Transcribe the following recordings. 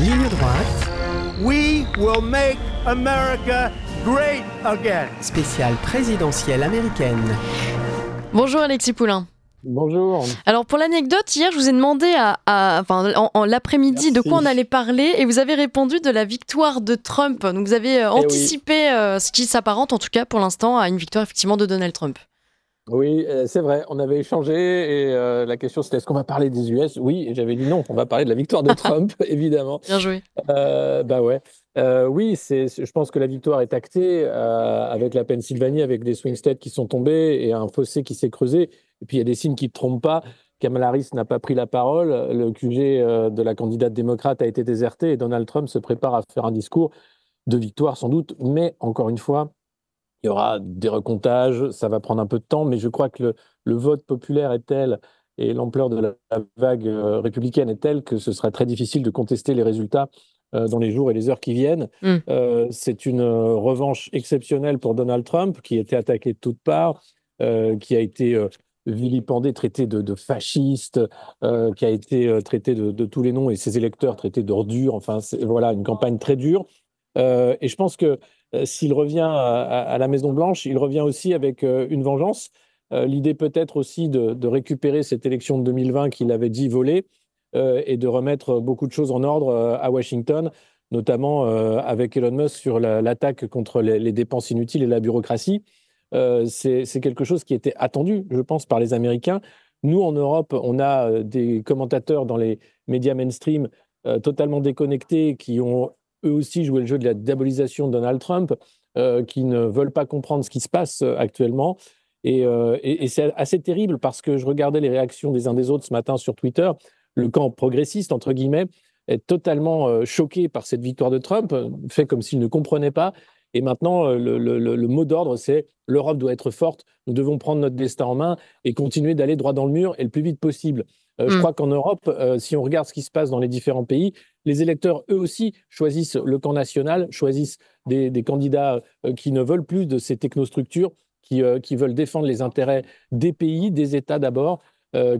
Ligne droite. We will make America great again. Spéciale présidentielle américaine. Bonjour Alexis Poulain. Bonjour. Alors pour l'anecdote, hier je vous ai demandé à, en, l'après-midi de quoi on allait parler et vous avez répondu de la victoire de Trump. Donc vous avez euh, eh anticipé euh, ce qui s'apparente en tout cas pour l'instant à une victoire effectivement de Donald Trump. Oui, euh, c'est vrai, on avait échangé et euh, la question c'était est-ce qu'on va parler des US Oui, et j'avais dit non, on va parler de la victoire de Trump, évidemment. Bien joué. Euh, bah ouais. oui, c'est, je pense que la victoire est actée avec la Pennsylvanie, avec des swing states qui sont tombés et un fossé qui s'est creusé. Et puis il y a des signes qui ne trompent pas. Kamala Harris n'a pas pris la parole, le QG de la candidate démocrate a été déserté et Donald Trump se prépare à faire un discours de victoire sans doute, mais encore une fois, il y aura des recomptages, ça va prendre un peu de temps, mais je crois que le, vote populaire est tel et l'ampleur de la vague euh, républicaine est telle que ce sera très difficile de contester les résultats euh, dans les jours et les heures qui viennent. Mm. Euh, c'est une revanche exceptionnelle pour Donald Trump, qui a été attaqué de toutes parts, qui a été vilipendé, traité de, fasciste, qui a été traité de, de, tous les noms, et ses électeurs traités d'ordures. Enfin, voilà, une campagne très dure. Euh, et je pense que euh, s'il revient à, la Maison-Blanche, il revient aussi avec euh, une vengeance. L'idée peut-être aussi de, récupérer cette élection de 2020 qu'il avait dit volée et de remettre beaucoup de choses en ordre à Washington, notamment avec Elon Musk sur l'attaque contre les, dépenses inutiles et la bureaucratie. c'est quelque chose qui était attendu, je pense, par les Américains. Nous, en Europe, on a des commentateurs dans les médias mainstream totalement déconnectés qui ont eux aussi jouaient le jeu de la diabolisation de Donald Trump, euh, qui ne veulent pas comprendre ce qui se passe euh, actuellement. Euh, et, c'est assez terrible parce que je regardais les réactions des uns des autres ce matin sur Twitter. Le camp progressiste, entre guillemets, est totalement choqué par cette victoire de Trump, fait comme s'il ne comprenait pas. Et maintenant, le mot d'ordre, c'est l'Europe doit être forte, nous devons prendre notre destin en main et continuer d'aller droit dans le mur et le plus vite possible. Euh, je mm. crois qu'en Europe, euh, si on regarde ce qui se passe dans les différents pays, les électeurs, eux aussi, choisissent le camp national, choisissent des, candidats euh, qui ne veulent plus de ces technostructures, qui, qui, veulent défendre les intérêts des pays, des États d'abord,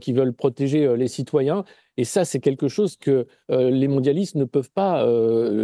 qui veulent protéger les citoyens. Et ça, c'est quelque chose que les mondialistes ne peuvent pas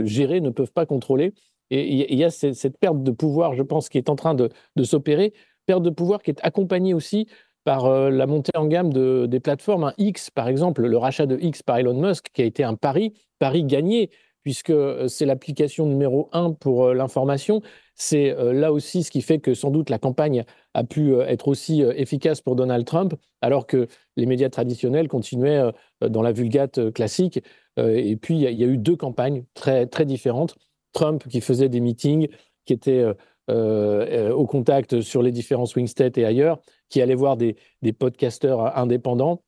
gérer, ne peuvent pas contrôler. Et il y a cette perte de pouvoir, je pense, qui est en train de s'opérer, perte de pouvoir qui est accompagnée aussi par euh, la montée en gamme des plateformes. Un hein. X, par exemple, le rachat de X par Elon Musk, qui a été un pari, pari gagné, puisque euh, c'est l'application numéro un pour euh, l'information. C'est là aussi ce qui fait que sans doute la campagne a pu être aussi efficace pour Donald Trump, alors que les médias traditionnels continuaient dans la vulgate classique. Et puis, il y a eu deux campagnes très, très différentes. Trump qui faisait des meetings, qui était euh, euh, au contact sur les différents swing states et ailleurs, qui allaient voir des, des podcasteurs euh, indépendants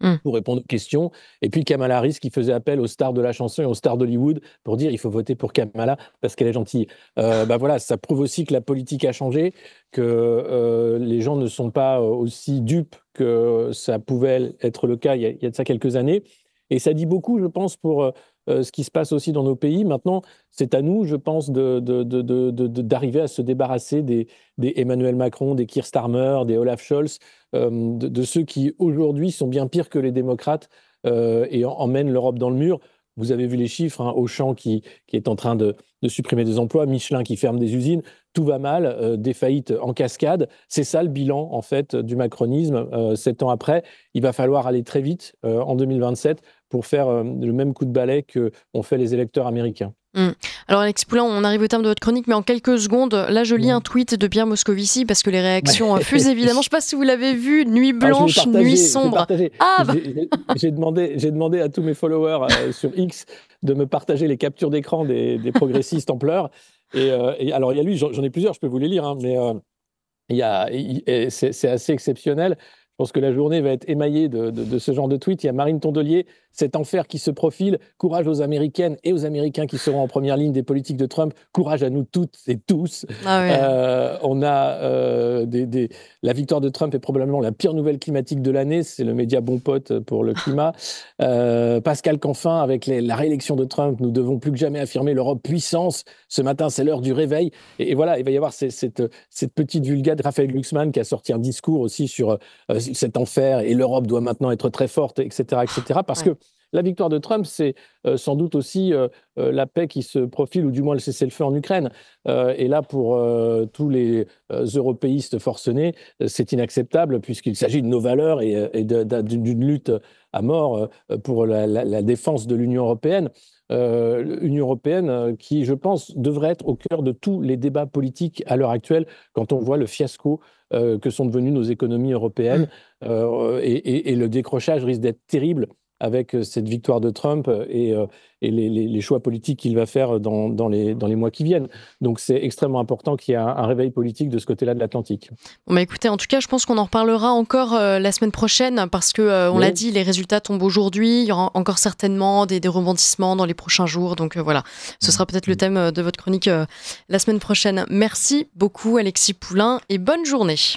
hmm. pour répondre aux questions. Et puis Kamala Harris qui faisait appel aux stars de la chanson et aux stars d'Hollywood pour dire il faut voter pour Kamala parce qu'elle est gentille. bah voilà, ça prouve aussi que la politique a changé, que les gens ne sont pas aussi dupes que ça pouvait être le cas il y a de ça quelques années. Et ça dit beaucoup, je pense, pour euh, ce qui se passe aussi dans nos pays. Maintenant, c'est à nous, je pense, d'arriver à se débarrasser des, Emmanuel Macron, des Kirstarmer, des Olaf Scholz, euh, de, ceux qui aujourd'hui sont bien pires que les démocrates euh, et emmènent l'Europe dans le mur. Vous avez vu les chiffres, hein, Auchan qui, qui, est en train de, supprimer des emplois, Michelin qui ferme des usines, tout va mal, euh, des faillites en cascade. C'est ça le bilan en fait du macronisme euh, sept ans après. Il va falloir aller très vite euh, en 2027 pour faire le même coup de balai que fait les électeurs américains. Mm. Alors Alex Poulain, on arrive au terme de votre chronique, mais en quelques secondes, là je lis mm. un tweet de Pierre Moscovici parce que les réactions fusent évidemment. Je ne sais pas si vous l'avez vu, nuit ah, blanche, nuit sombre. Ah, J'ai bah. demandé, demandé à tous mes followers euh, sur X de me partager les captures d'écran des, progressistes en pleurs. Euh, et, alors il y a lui, j'en ai plusieurs, je peux vous les lire, hein, mais euh, c'est assez exceptionnel pense que la journée va être émaillée de, ce genre de tweets. Il y a Marine Tondelier, cet enfer qui se profile, courage aux Américaines et aux Américains qui seront en première ligne des politiques de Trump, courage à nous toutes et tous. Ah euh, on a euh, la victoire de Trump est probablement la pire nouvelle climatique de l'année, c'est le média bon pote pour le climat. Euh, Pascal Canfin, avec la réélection de Trump, nous devons plus que jamais affirmer l'Europe puissance. Ce matin, c'est l'heure du réveil. Et, voilà, il va y avoir cette, petite vulgate de Raphaël Glucksmann qui a sorti un discours aussi sur cet enfer et l'Europe doit maintenant être très forte, etc., etc. Parce que la victoire de Trump, c'est euh, sans doute aussi euh, euh, la paix qui se profile, ou du moins le cessez-le-feu en Ukraine. et là, pour tous les européistes forcenés, c'est inacceptable puisqu'il s'agit de nos valeurs et, d'une lutte à mort pour la, défense de l'Union européenne. Union européenne qui, je pense, devrait être au cœur de tous les débats politiques à l'heure actuelle quand on voit le fiasco que sont devenues nos économies européennes mmh. et, le décrochage risque d'être terrible avec euh, cette victoire de Trump euh, et, euh, les, choix politiques qu'il va faire dans, les, mois qui viennent. Donc c'est extrêmement important qu'il y ait un, réveil politique de ce côté-là de l'Atlantique. Bon bah, écoutez, en tout cas, je pense qu'on en reparlera encore la semaine prochaine parce que on l'a dit, les résultats tombent aujourd'hui. Il y aura encore certainement des, rebondissements dans les prochains jours. Donc voilà, ce mm. sera peut-être le mm. thème de votre chronique la semaine prochaine. Merci beaucoup Alexis Poulain et bonne journée.